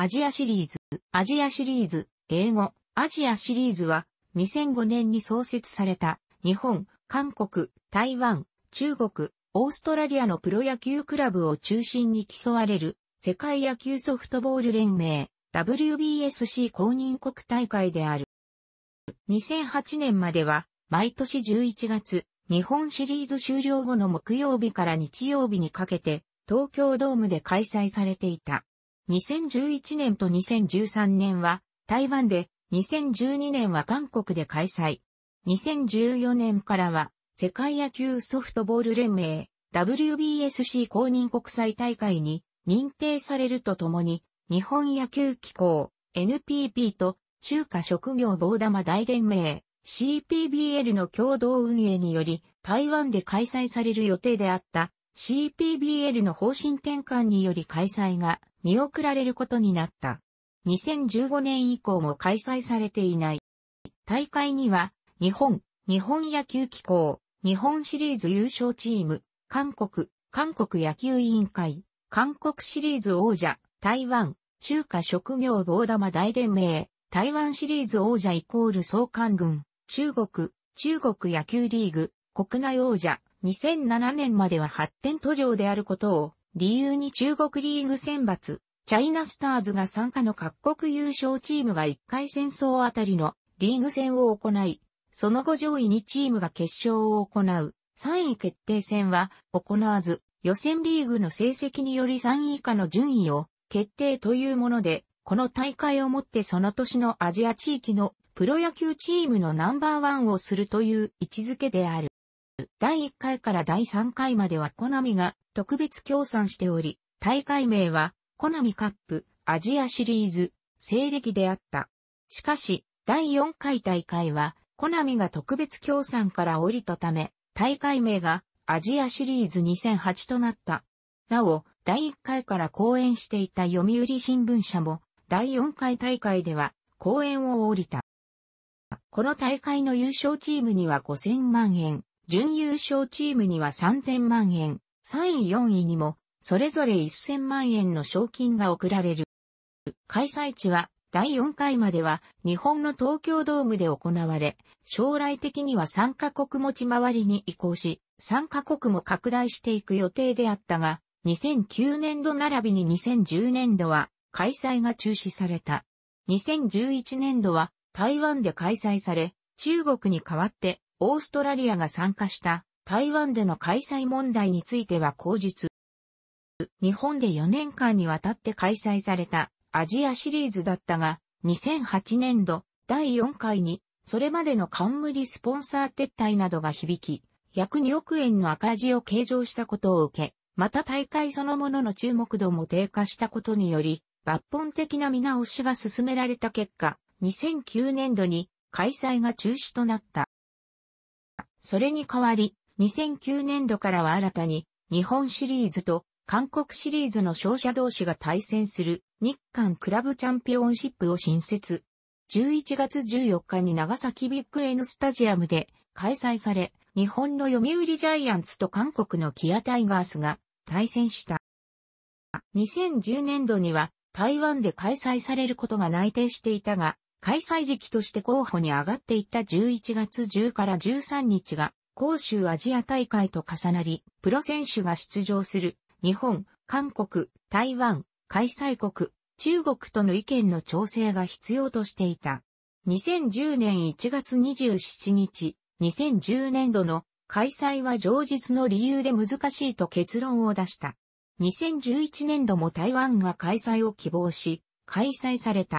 アジアシリーズ、アジアシリーズ、英語、アジアシリーズは、2005年に創設された、日本、韓国、台湾、中国、オーストラリアのプロ野球クラブを中心に競われる、世界野球ソフトボール連盟、WBSC 公認国大会である。2008年までは、毎年11月、日本シリーズ終了後の木曜日から日曜日にかけて、東京ドームで開催されていた。2011年と2013年は台湾で、2012年は韓国で開催。2014年からは世界野球ソフトボール連盟 WBSC 公認国際大会に認定されるとともに日本野球機構 n p p と中華職業棒玉大連盟 CPBL の共同運営により台湾で開催される予定であった CPBL の方針転換により開催が見送られることになった。2015年以降も開催されていない。大会には、日本、日本野球機構、日本シリーズ優勝チーム、韓国、韓国野球委員会、韓国シリーズ王者、台湾、中華職業棒玉大連盟、台湾シリーズ王者イコール総監軍、中国、中国野球リーグ、国内王者、2007年までは発展途上であることを理由に中国リーグ選抜、チャイナスターズが参加の各国優勝チームが1回戦争あたりのリーグ戦を行い、その後上位2チームが決勝を行う3位決定戦は行わず、予選リーグの成績により3位以下の順位を決定というもので、この大会をもってその年のアジア地域のプロ野球チームのナンバーワンをするという位置づけである。第1回から第3回まではコナミが特別協賛しており、大会名はコナミカップアジアシリーズ西暦であった。しかし、第4回大会はコナミが特別協賛から降りたため、大会名がアジアシリーズ2008となった。なお、第1回から講演していた読売新聞社も、第4回大会では講演を降りた。この大会の優勝チームには5000万円、準優勝チームには3000万円、3位4位にも、それぞれ1000万円の賞金が贈られる。開催地は第4回までは日本の東京ドームで行われ、将来的には3カ国持ち回りに移行し、3カ国も拡大していく予定であったが、2009年度並びに2010年度は開催が中止された。2011年度は台湾で開催され、中国に代わってオーストラリアが参加した台湾での開催問題については口実。日本で4年間にわたって開催されたアジアシリーズだったが、2008年度第4回に、それまでの冠スポンサー撤退などが響き、約2億円の赤字を計上したことを受け、また大会そのものの注目度も低下したことにより、抜本的な見直しが進められた結果、2009年度に開催が中止となった。それに代わり、2009年度からは新たに、日本シリーズと韓国シリーズの勝者同士が対戦する日韓クラブチャンピオンシップを新設。11月14日に長崎ビッグエ N スタジアムで開催され、日本の読売ジャイアンツと韓国のキアタイガースが対戦した。2010年度には台湾で開催されることが内定していたが、開催時期として候補に上がっていった11月10から13日が、杭州アジア大会と重なり、プロ選手が出場する、日本、韓国、台湾、開催国、中国との意見の調整が必要としていた。2010年1月27日、2010年度の開催は上日の理由で難しいと結論を出した。2011年度も台湾が開催を希望し、開催された。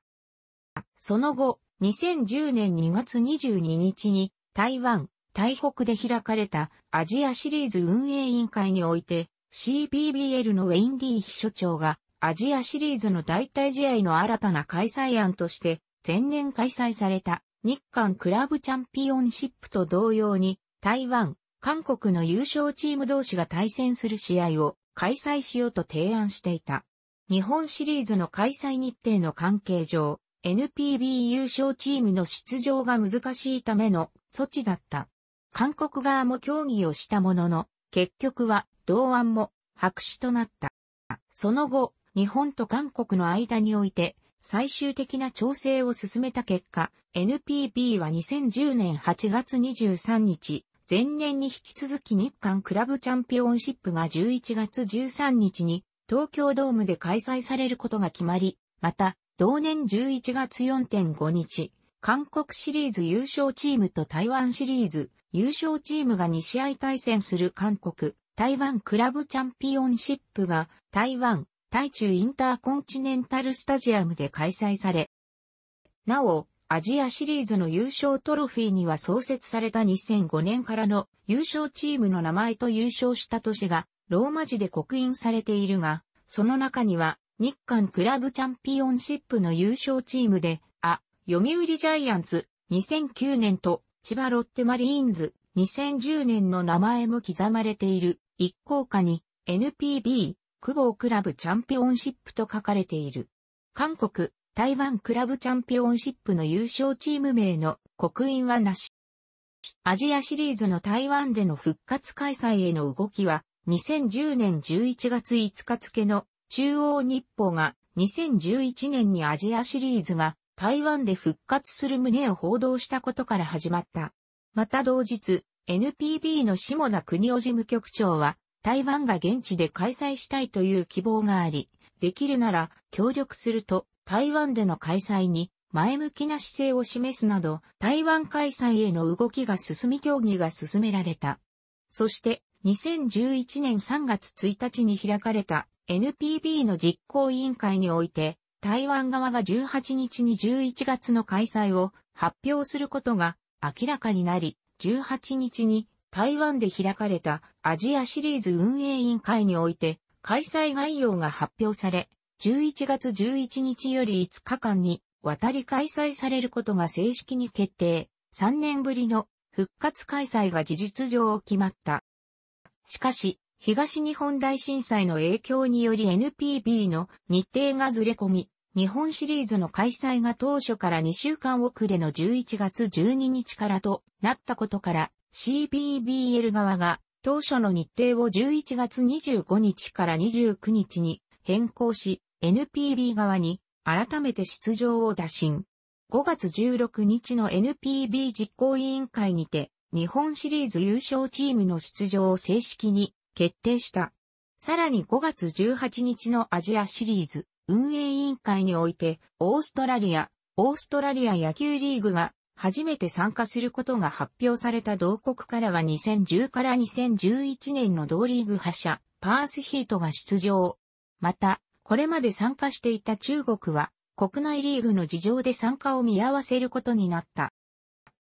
その後、2010年2月22日に台湾、台北で開かれたアジアシリーズ運営委員会において CPBL のウェインディー秘書長がアジアシリーズの代替試合の新たな開催案として前年開催された日韓クラブチャンピオンシップと同様に台湾、韓国の優勝チーム同士が対戦する試合を開催しようと提案していた。日本シリーズの開催日程の関係上、NPB 優勝チームの出場が難しいための措置だった。韓国側も協議をしたものの、結局は同案も白紙となった。その後、日本と韓国の間において最終的な調整を進めた結果、NPB は2010年8月23日、前年に引き続き日韓クラブチャンピオンシップが11月13日に東京ドームで開催されることが決まり、また同年11月4.5日、韓国シリーズ優勝チームと台湾シリーズ優勝チームが2試合対戦する韓国、台湾クラブチャンピオンシップが台湾、台中インターコンチネンタルスタジアムで開催され、なお、アジアシリーズの優勝トロフィーには創設された2005年からの優勝チームの名前と優勝した年がローマ字で刻印されているが、その中には日韓クラブチャンピオンシップの優勝チームで、あ、読売ジャイアンツ、2009年と、千葉ロッテマリーンズ、2010年の名前も刻まれている、一行下に、NPB、久保クラブチャンピオンシップと書かれている。韓国、台湾クラブチャンピオンシップの優勝チーム名の刻印はなし。アジアシリーズの台湾での復活開催への動きは、2010年11月5日付の中央日報が2011年にアジアシリーズが台湾で復活する旨を報道したことから始まった。また同日、NPB の下田国尾事務局長は、台湾が現地で開催したいという希望があり、できるなら協力すると台湾での開催に前向きな姿勢を示すなど、台湾開催への動きが進み協議が進められた。そして、2011年3月1日に開かれた NPB の実行委員会において、台湾側が18日に11月の開催を発表することが明らかになり、18日に台湾で開かれたアジアシリーズ運営委員会において開催概要が発表され、11月11日より5日間に渡り開催されることが正式に決定、3年ぶりの復活開催が事実上決まった。しかし、東日本大震災の影響により NPB の日程がずれ込み、日本シリーズの開催が当初から2週間遅れの11月12日からとなったことから CBBL 側が当初の日程を11月25日から29日に変更し NPB 側に改めて出場を打診。5月16日の NPB 実行委員会にて日本シリーズ優勝チームの出場を正式に決定した。さらに5月18日のアジアシリーズ運営委員会において、オーストラリア、オーストラリア野球リーグが初めて参加することが発表された同国からは2010から2011年の同リーグ覇者、パースヒートが出場。また、これまで参加していた中国は、国内リーグの事情で参加を見合わせることになった。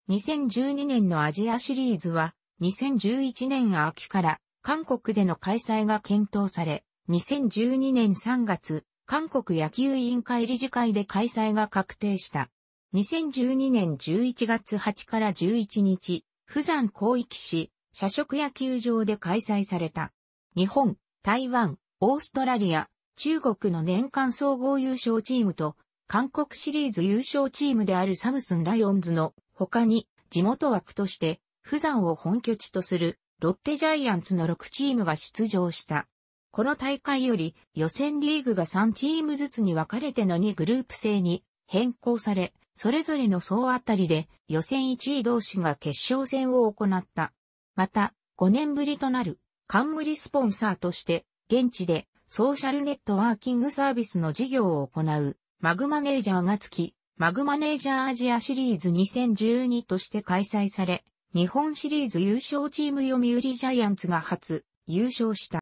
2012年のアジアシリーズは、2011年秋から韓国での開催が検討され、2012年3月、韓国野球委員会理事会で開催が確定した。2012年11月8から11日、釜山広域市、社食野球場で開催された。日本、台湾、オーストラリア、中国の年間総合優勝チームと、韓国シリーズ優勝チームであるサムスンライオンズの他に、地元枠として、釜山を本拠地とするロッテジャイアンツの6チームが出場した。この大会より予選リーグが3チームずつに分かれての2グループ制に変更され、それぞれの総当たりで予選1位同士が決勝戦を行った。また、5年ぶりとなる冠スポンサーとして現地でソーシャルネットワーキングサービスの事業を行うマグマネージャーがつき、マグマネージャーアジアシリーズ2012として開催され、日本シリーズ優勝チーム読売ジャイアンツが初優勝した。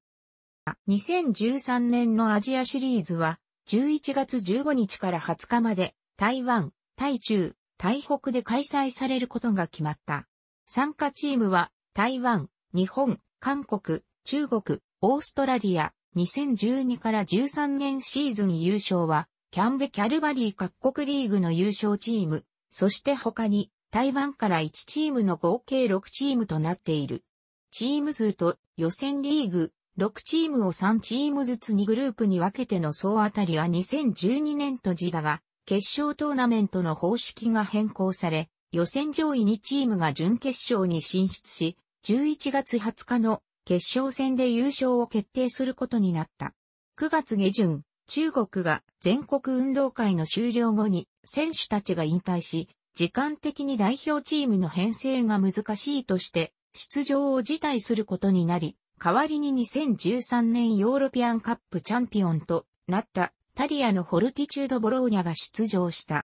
2013年のアジアシリーズは11月15日から20日まで台湾、台中、台北で開催されることが決まった。参加チームは台湾、日本、韓国、中国、オーストラリア、2012から13年シーズン優勝は、キャンベ・キャルバリー各国リーグの優勝チーム、そして他に、台湾から1チームの合計6チームとなっている。チーム数と予選リーグ6チームを3チームずつ2グループに分けての総当たりは2012年と時だが、決勝トーナメントの方式が変更され、予選上位2チームが準決勝に進出し、11月20日の決勝戦で優勝を決定することになった。9月下旬、中国が全国運動会の終了後に選手たちが引退し、時間的に代表チームの編成が難しいとして、出場を辞退することになり、代わりに2013年ヨーロピアンカップチャンピオンとなったタリアのホルティチュードボローニャが出場した。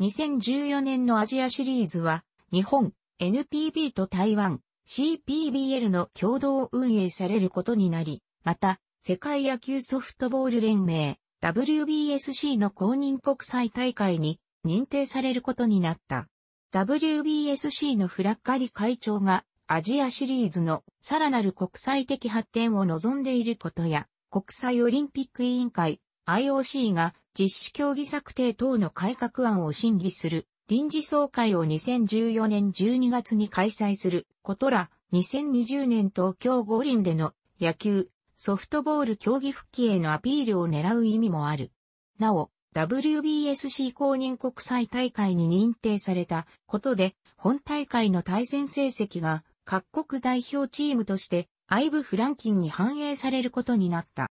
2014年のアジアシリーズは、日本、NPB と台湾、CPBL の共同運営されることになり、また、世界野球ソフトボール連盟、WBSC の公認国際大会に認定されることになった。WBSC のフラッカリ会長がアジアシリーズのさらなる国際的発展を望んでいることや、国際オリンピック委員会 IOC が実施競技策定等の改革案を審議する臨時総会を2014年12月に開催することら2020年東京五輪での野球、ソフトボール競技復帰へのアピールを狙う意味もある。なお、WBSC 公認国際大会に認定されたことで、本大会の対戦成績が各国代表チームとしてアイブ・フランキンに反映されることになった。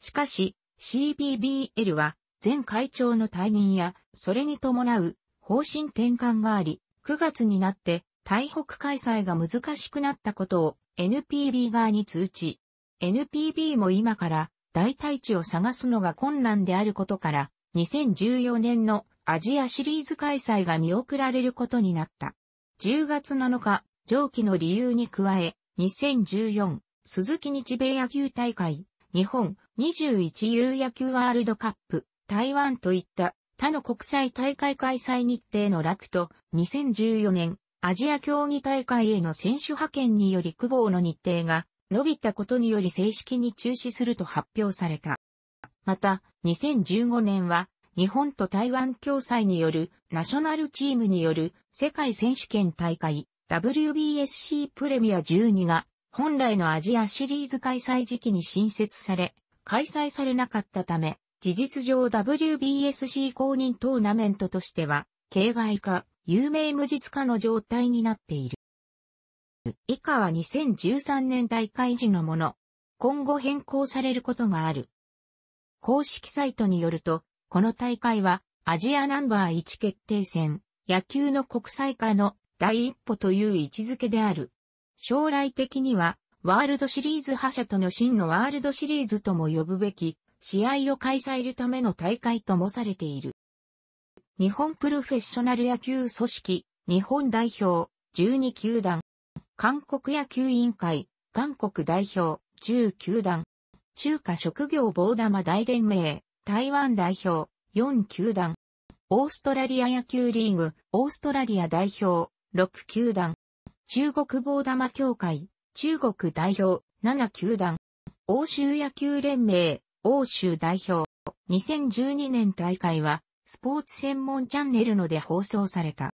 しかし、CBBL は前会長の退任や、それに伴う方針転換があり、9月になって台北開催が難しくなったことを NPB 側に通知。NPB も今から代替地を探すのが困難であることから、2014年のアジアシリーズ開催が見送られることになった。10月7日、上記の理由に加え、2014、鈴木日米野球大会、日本21遊野球ワールドカップ、台湾といった他の国際大会開催日程の落と、2014年、アジア競技大会への選手派遣により久保の日程が伸びたことにより正式に中止すると発表された。また、2015年は、日本と台湾共催によるナショナルチームによる世界選手権大会 WBSC プレミア12が本来のアジアシリーズ開催時期に新設され、開催されなかったため、事実上 WBSC 公認トーナメントとしては、形外化、有名無実化の状態になっている。以下は2013年大会時のもの。今後変更されることがある。公式サイトによると、この大会はアジアナンバー1決定戦、野球の国際化の第一歩という位置づけである。将来的には、ワールドシリーズ覇者との真のワールドシリーズとも呼ぶべき、試合を開催るための大会ともされている。日本プロフェッショナル野球組織、日本代表、12球団、韓国野球委員会、韓国代表、10球団、中華職業棒玉大連盟、台湾代表、4球団。オーストラリア野球リーグ、オーストラリア代表、6球団。中国棒玉協会、中国代表、7球団。欧州野球連盟、欧州代表。2012年大会は、スポーツ専門チャンネルので放送された。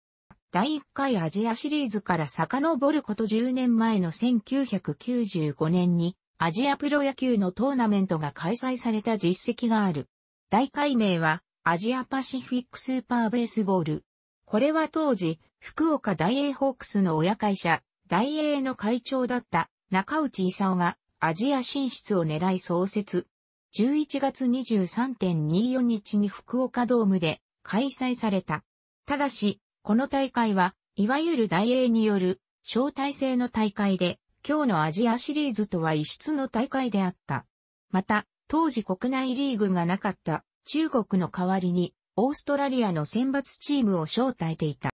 第1回アジアシリーズから遡ること10年前の1995年にアジアプロ野球のトーナメントが開催された実績がある。大改名は、アジアパシフィックスーパーベースボール。これは当時、福岡大英ホークスの親会社、大英の会長だった中内勲がアジア進出を狙い創設。11月23.24日に福岡ドームで開催された。ただし、この大会は、いわゆる大英による招待制の大会で、今日のアジアシリーズとは異質の大会であった。また、当時国内リーグがなかった中国の代わりに、オーストラリアの選抜チームを招待でいた。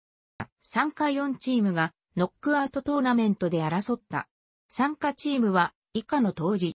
参加4チームがノックアウトトーナメントで争った。参加チームは以下の通り。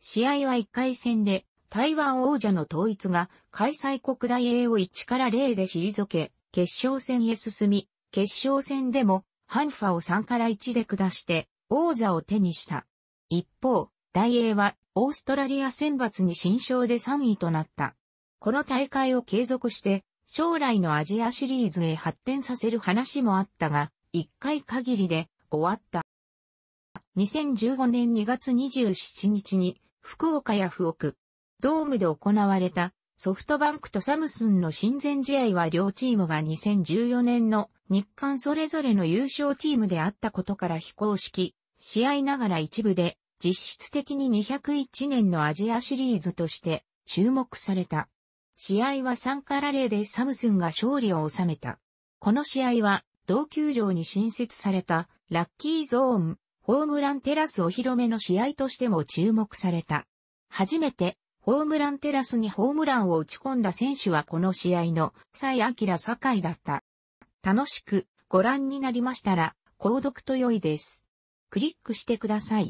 試合は1回戦で台湾王者の統一が開催国大 A を1から0で退け、決勝戦へ進み、決勝戦でもハンファを3から1で下して王座を手にした。一方、大英はオーストラリア選抜に新勝で3位となった。この大会を継続して将来のアジアシリーズへ発展させる話もあったが、1回限りで終わった。2015年2月27日に福岡や福岡、ドームで行われたソフトバンクとサムスンの親善試合は両チームが2014年の日韓それぞれの優勝チームであったことから非公式試合ながら一部で実質的に201年のアジアシリーズとして注目された。試合は3から0でサムスンが勝利を収めた。この試合は同球場に新設されたラッキーゾーン、ホームランテラスお披露目の試合としても注目された。初めてホームランテラスにホームランを打ち込んだ選手はこの試合の蔡明カイだった。楽しくご覧になりましたら、購読と良いです。クリックしてください。